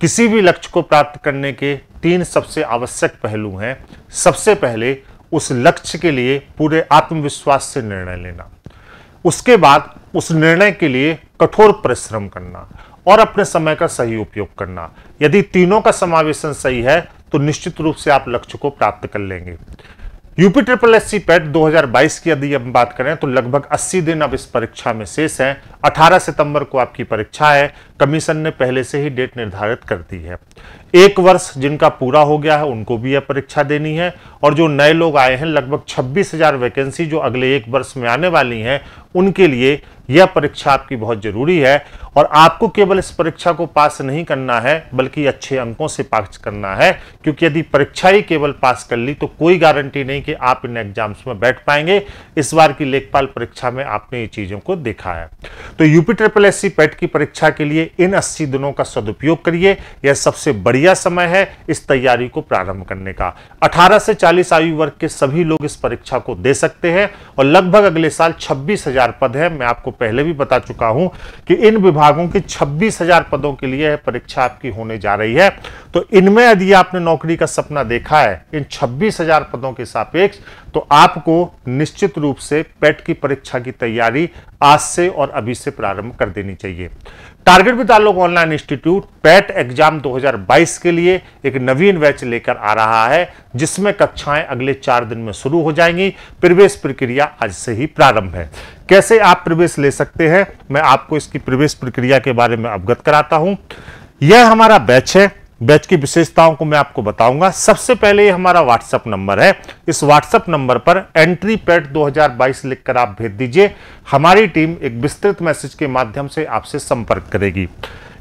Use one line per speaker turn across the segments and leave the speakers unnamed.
किसी भी लक्ष्य को प्राप्त करने के तीन सबसे आवश्यक पहलू हैं सबसे पहले उस लक्ष्य के लिए पूरे आत्मविश्वास से निर्णय लेना उसके बाद उस निर्णय के लिए कठोर परिश्रम करना और अपने समय का सही उपयोग करना यदि तीनों का समावेशन सही है तो निश्चित रूप से आप लक्ष्य को प्राप्त कर लेंगे UP triple S C PET दो की यदि हम बात करें तो लगभग 80 दिन अब इस परीक्षा में शेष हैं 18 सितंबर को आपकी परीक्षा है कमीशन ने पहले से ही डेट निर्धारित कर दी है एक वर्ष जिनका पूरा हो गया है उनको भी यह परीक्षा देनी है और जो नए लोग आए हैं लगभग 26,000 वैकेंसी जो अगले एक वर्ष में आने वाली हैं उनके लिए यह परीक्षा आपकी बहुत ज़रूरी है और आपको केवल इस परीक्षा को पास नहीं करना है बल्कि अच्छे अंकों से पास करना है क्योंकि यदि परीक्षा ही केवल पास कर ली तो कोई गारंटी नहीं कि आप इन एग्जाम्स में बैठ पाएंगे इस बार की लेखपाल परीक्षा में आपने ये चीज़ों को देखा है तो यूपी ट्रिपल एस पैट की परीक्षा के लिए इन अस्सी दिनों का सदुपयोग करिए यह सबसे बढ़िया समय है इस तैयारी को प्रारंभ करने का अठारह से चालीस आयु वर्ग के सभी लोग इस परीक्षा को दे सकते हैं और लगभग अगले साल छब्बीस पद है मैं आपको पहले भी बता चुका हूं कि इन विभाग विभागों की 26,000 पदों के लिए परीक्षा आपकी होने जा रही है तो इनमें यदि आपने नौकरी का सपना देखा है इन 26,000 पदों के सापेक्ष तो आपको निश्चित रूप से पेट की परीक्षा की तैयारी आज से और अभी से प्रारंभ कर देनी चाहिए target with Alok online institute PET exam 2022 के लिए एक नवीन बैच लेकर आ रहा है जिसमें कक्षाएं अगले चार दिन में शुरू हो जाएंगी प्रवेश प्रक्रिया आज से ही प्रारंभ है कैसे आप प्रवेश ले सकते हैं मैं आपको इसकी प्रवेश प्रक्रिया के बारे में अवगत कराता हूं यह हमारा बैच है बैच की विशेषताओं को मैं आपको बताऊंगा सबसे पहले ये हमारा व्हाट्सएप नंबर है इस व्हाट्सएप नंबर पर एंट्री पैट 2022 लिखकर आप भेज दीजिए हमारी टीम एक विस्तृत मैसेज के माध्यम से आपसे संपर्क करेगी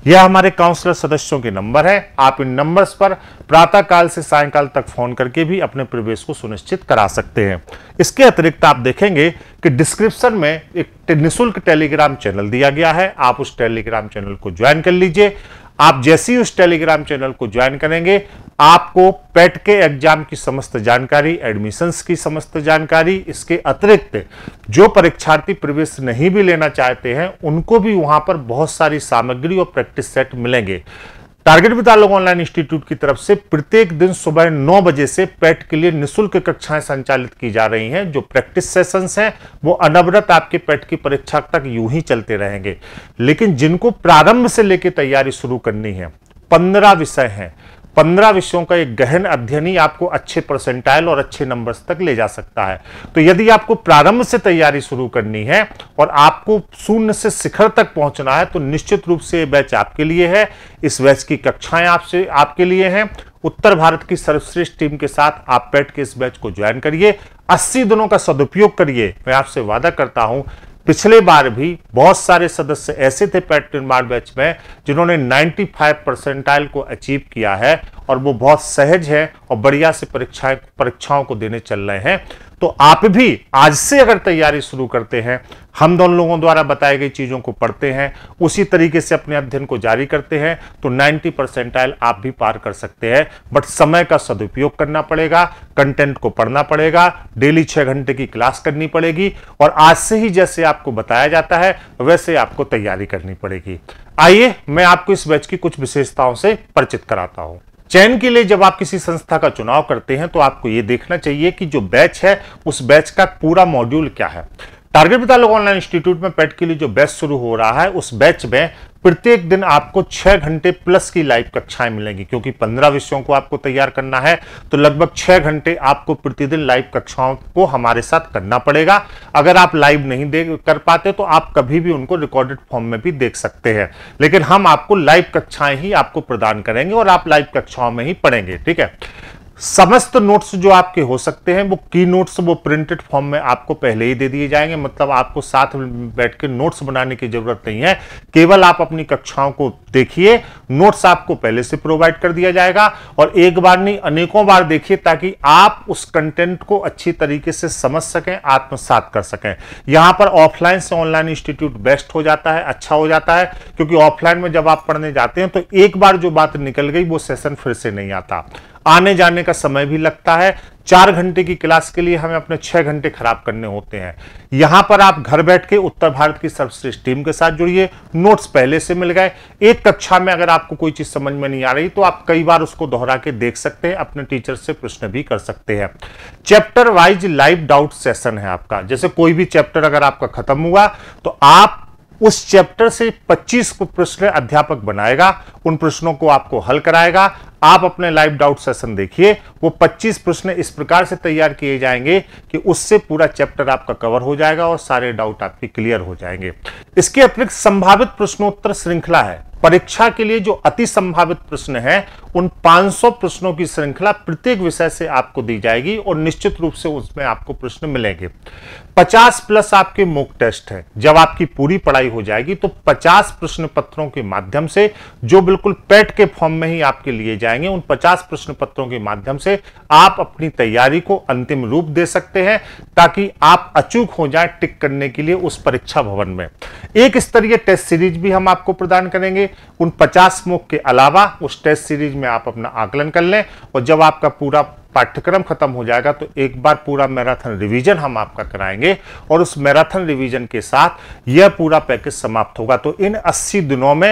यह हमारे काउंसलर सदस्यों के नंबर है आप इन नंबर्स पर प्रातःकाल से सायंकाल तक फोन करके भी अपने प्रवेश को सुनिश्चित करा सकते हैं इसके अतिरिक्त आप देखेंगे कि डिस्क्रिप्शन में एक निःशुल्क टेलीग्राम चैनल दिया गया है आप उस टेलीग्राम चैनल को ज्वाइन कर लीजिए आप जैसे ही उस टेलीग्राम चैनल को ज्वाइन करेंगे आपको पेट के एग्जाम की समस्त जानकारी एडमिशंस की समस्त जानकारी इसके अतिरिक्त जो परीक्षार्थी प्रवेश नहीं भी लेना चाहते हैं उनको भी वहां पर बहुत सारी सामग्री और प्रैक्टिस सेट मिलेंगे टारगेट भी ऑनलाइन इंस्टीट्यूट की तरफ से प्रत्येक दिन सुबह नौ बजे से पेट के लिए निशुल्क कक्षाएं संचालित की जा रही हैं जो प्रैक्टिस सेशंस हैं वो अनवरत आपके पेट की परीक्षा तक यूं ही चलते रहेंगे लेकिन जिनको प्रारंभ से लेकर तैयारी शुरू करनी है पंद्रह विषय हैं पंद्रह विषयों का एक गहन अध्ययन ही आपको अच्छे परसेंटाइल और अच्छे नंबर्स तक ले जा सकता है तो यदि आपको प्रारंभ से तैयारी शुरू करनी है और आपको शून्य से शिखर तक पहुंचना है तो निश्चित रूप से बैच आपके लिए है इस बैच की कक्षाएं आपसे आपके लिए हैं उत्तर भारत की सर्वश्रेष्ठ टीम के साथ आप बैठ के इस बैच को ज्वाइन करिए अस्सी दिनों का सदुपयोग करिए मैं आपसे वादा करता हूं पिछले बार भी बहुत सारे सदस्य ऐसे थे पैट निर्माण बैच में जिन्होंने 95 परसेंटाइल को अचीव किया है और वो बहुत सहज है और बढ़िया से परीक्षाएं परीक्षाओं को देने चल रहे हैं तो आप भी आज से अगर तैयारी शुरू करते हैं हम दोनों लोगों द्वारा बताई गई चीज़ों को पढ़ते हैं उसी तरीके से अपने अध्ययन को जारी करते हैं तो 90 परसेंटाइल आप भी पार कर सकते हैं बट समय का सदुपयोग करना पड़ेगा कंटेंट को पढ़ना पड़ेगा डेली छह घंटे की क्लास करनी पड़ेगी और आज से ही जैसे आपको बताया जाता है वैसे आपको तैयारी करनी पड़ेगी आइए मैं आपको इस बैच की कुछ विशेषताओं से परिचित कराता हूं चयन के लिए जब आप किसी संस्था का चुनाव करते हैं तो आपको यह देखना चाहिए कि जो बैच है उस बैच का पूरा मॉड्यूल क्या है टारगेट बता लोग ऑनलाइन इंस्टीट्यूट में पेट के लिए जो बैच शुरू हो रहा है उस बैच में प्रत्येक दिन आपको छह घंटे प्लस की लाइव कक्षाएं मिलेंगी क्योंकि पंद्रह विषयों को आपको तैयार करना है तो लगभग छह घंटे आपको प्रतिदिन लाइव कक्षाओं को हमारे साथ करना पड़ेगा अगर आप लाइव नहीं दे कर पाते तो आप कभी भी उनको रिकॉर्डेड फॉर्म में भी देख सकते हैं लेकिन हम आपको लाइव कक्षाएं ही आपको प्रदान करेंगे और आप लाइव कक्षाओं में ही पढ़ेंगे ठीक है समस्त नोट्स जो आपके हो सकते हैं वो की नोट्स वो प्रिंटेड फॉर्म में आपको पहले ही दे दिए जाएंगे मतलब आपको साथ में बैठ के नोट्स बनाने की जरूरत नहीं है केवल आप अपनी कक्षाओं को देखिए नोट्स आपको पहले से प्रोवाइड कर दिया जाएगा और एक बार नहीं अनेकों बार देखिए ताकि आप उस कंटेंट को अच्छी तरीके से समझ सकें आत्मसात कर सकें यहां पर ऑफलाइन से ऑनलाइन इंस्टीट्यूट बेस्ट हो जाता है अच्छा हो जाता है क्योंकि ऑफलाइन में जब आप पढ़ने जाते हैं तो एक बार जो बात निकल गई वो सेशन फिर से नहीं आता आने जाने का समय भी लगता है चार घंटे की क्लास के लिए हमें अपने छह घंटे खराब करने होते हैं यहां पर आप घर बैठ के उत्तर भारत की सर्वश्रेष्ठ टीम के साथ जुड़िए नोट्स पहले से मिल गए एक कक्षा में अगर आपको कोई चीज समझ में नहीं आ रही तो आप कई बार उसको दोहरा के देख सकते हैं अपने टीचर से प्रश्न भी कर सकते हैं chapter wise live doubt session है आपका जैसे कोई भी चैप्टर अगर आपका खत्म हुआ तो आप उस चैप्टर से 25 प्रश्न अध्यापक बनाएगा उन प्रश्नों को आपको हल कराएगा आप अपने लाइव डाउट सेशन देखिए वो 25 प्रश्न इस प्रकार से तैयार किए जाएंगे कि उससे पूरा चैप्टर आपका कवर हो जाएगा और सारे डाउट आपके क्लियर हो जाएंगे इसके अतिरिक्त संभावित प्रश्नोत्तर श्रृंखला है परीक्षा के लिए जो अति संभावित प्रश्न है उन 500 प्रश्नों की श्रृंखला प्रत्येक विषय से आपको दी जाएगी और निश्चित रूप से उसमें आपको प्रश्न मिलेंगे 50 प्लस आपके मोक टेस्ट है जब आपकी पूरी पढ़ाई हो जाएगी तो 50 प्रश्न पत्रों के माध्यम से जो बिल्कुल पेट के फॉर्म में ही आपके लिए जाएंगे उन 50 प्रश्न पत्रों के माध्यम से आप अपनी तैयारी को अंतिम रूप दे सकते हैं ताकि आप अचूक हो जाए टिक करने के लिए उस परीक्षा भवन में एक स्तरीय टेस्ट सीरीज भी हम आपको प्रदान करेंगे उन पचास मुख के अलावा उस टेस्ट सीरीज में में आप अपना आकलन कर लें और जब आपका पूरा पाठ्यक्रम खत्म हो जाएगा तो एक बार पूरा मैराथन रिवीजन हम आपका कराएंगे और उस मैराथन रिवीजन के साथ यह पूरा पैकेज समाप्त होगा तो इन 80 दिनों में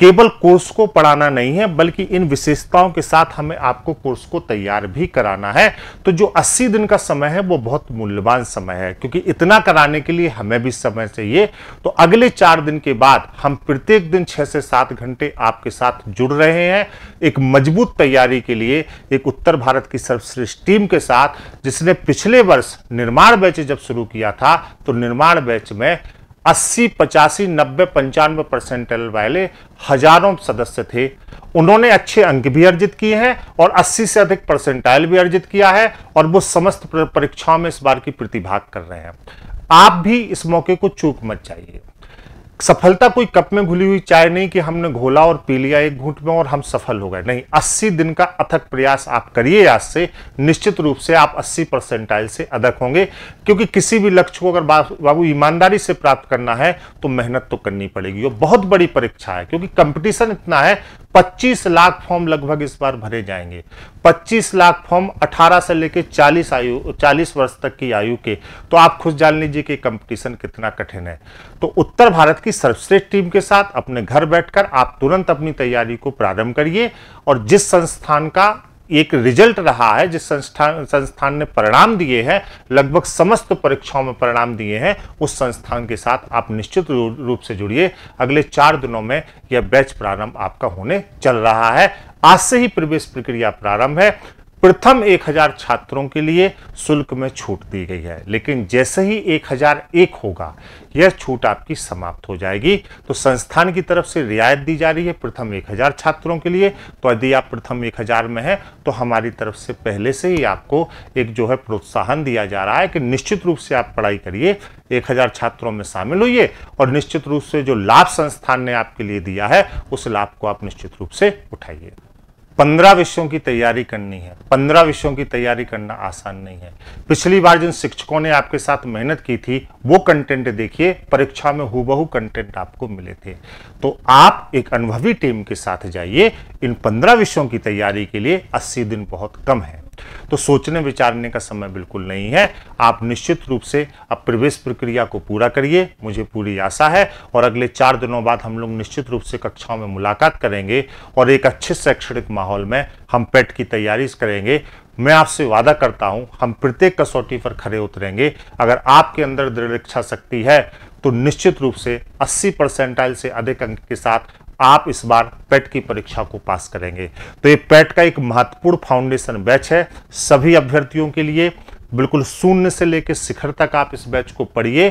केवल कोर्स को पढ़ाना नहीं है बल्कि इन विशेषताओं के साथ हमें आपको कोर्स को तैयार भी कराना है तो जो 80 दिन का समय है वो बहुत मूल्यवान समय है क्योंकि इतना कराने के लिए हमें भी समय चाहिए तो अगले चार दिन के बाद हम प्रत्येक दिन छः से सात घंटे आपके साथ जुड़ रहे हैं एक मजबूत तैयारी के लिए एक उत्तर भारत की सर्वश्रेष्ठ टीम के साथ जिसने पिछले वर्ष निर्माण बैच जब शुरू किया था तो निर्माण बैच में अस्सी पचासी नब्बे पंचानवे परसेंट वाले हजारों सदस्य थे उन्होंने अच्छे अंक भी अर्जित किए हैं और 80 से अधिक परसेंटाइल भी अर्जित किया है और वो समस्त परीक्षाओं में इस बार की प्रतिभाग कर रहे हैं आप भी इस मौके को चूक मत जाइए सफलता कोई कप में घुली हुई चाय नहीं कि हमने घोला और पी लिया एक घूंट में और हम सफल हो गए नहीं 80 दिन का अथक प्रयास आप करिए आज से निश्चित रूप से आप 80 परसेंटाइल से अधक होंगे क्योंकि किसी भी लक्ष्य को अगर बाबू ईमानदारी से प्राप्त करना है तो मेहनत तो करनी पड़ेगी और बहुत बड़ी परीक्षा है क्योंकि कंपटीशन इतना है 25 लाख फॉर्म लगभग इस बार भरे जाएंगे 25 लाख फॉर्म 18 से लेकर 40 आयु 40 वर्ष तक की आयु के तो आप खुद जान लीजिए कि कंपटीशन कितना कठिन है तो उत्तर भारत की सर्वश्रेष्ठ टीम के साथ अपने घर बैठकर आप तुरंत अपनी तैयारी को प्रारंभ करिए और जिस संस्थान का एक रिजल्ट रहा है जिस संस्थान संस्थान ने परिणाम दिए हैं लगभग समस्त परीक्षाओं में परिणाम दिए हैं उस संस्थान के साथ आप निश्चित रूप से जुड़िए अगले चार दिनों में यह बैच प्रारंभ आपका होने चल रहा है आज से ही प्रवेश प्रक्रिया प्रारंभ है प्रथम 1000 छात्रों के लिए शुल्क में छूट दी गई है लेकिन जैसे ही 1001 होगा यह छूट आपकी समाप्त हो जाएगी तो संस्थान की तरफ से रियायत दी जा रही है प्रथम 1000 छात्रों के लिए तो यदि आप प्रथम 1000 में हैं तो हमारी तरफ से पहले से ही आपको एक जो है प्रोत्साहन दिया जा रहा है कि निश्चित रूप से आप पढ़ाई करिए एक छात्रों में शामिल होइए और निश्चित रूप से जो लाभ संस्थान ने आपके लिए दिया है उस लाभ को आप निश्चित रूप से उठाइए पंद्रह विषयों की तैयारी करनी है पंद्रह विषयों की तैयारी करना आसान नहीं है पिछली बार जिन शिक्षकों ने आपके साथ मेहनत की थी वो कंटेंट देखिए परीक्षा में हूबहू कंटेंट आपको मिले थे तो आप एक अनुभवी टीम के साथ जाइए इन पंद्रह विषयों की तैयारी के लिए अस्सी दिन बहुत कम है तो सोचने विचारने का समय बिल्कुल नहीं है आप निश्चित रूप से अब प्रवेश प्रक्रिया को पूरा करिए मुझे पूरी आशा है और अगले चार दिनों बाद हम लोग निश्चित रूप से कक्षाओं में मुलाकात करेंगे और एक अच्छे शैक्षणिक माहौल में हम पेट की तैयारी करेंगे मैं आपसे वादा करता हूं हम प्रत्येक कसौटी पर खड़े उतरेंगे अगर आपके अंदर दृढ़ इच्छा शक्ति है तो निश्चित रूप से 80 परसेंटाइल से अधिक अंक के साथ आप इस बार पेट की परीक्षा को पास करेंगे तो ये पेट का एक महत्वपूर्ण फाउंडेशन बैच है सभी अभ्यर्थियों के लिए बिल्कुल शून्य से लेकर शिखर तक आप इस बैच को पढ़िए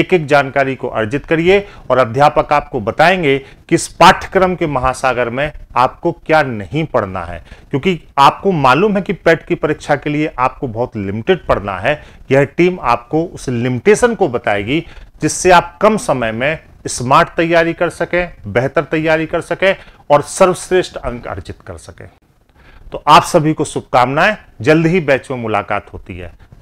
एक एक जानकारी को अर्जित करिए और अध्यापक आपको बताएंगे कि इस पाठ्यक्रम के महासागर में आपको क्या नहीं पढ़ना है क्योंकि आपको मालूम है कि पेट की परीक्षा के लिए आपको बहुत लिमिटेड पढ़ना है यह टीम आपको उस लिमिटेशन को बताएगी जिससे आप कम समय में स्मार्ट तैयारी कर सकें बेहतर तैयारी कर सकें और सर्वश्रेष्ठ अंक अर्जित कर सकें तो आप सभी को शुभकामनाएं जल्द ही बैच में मुलाकात होती है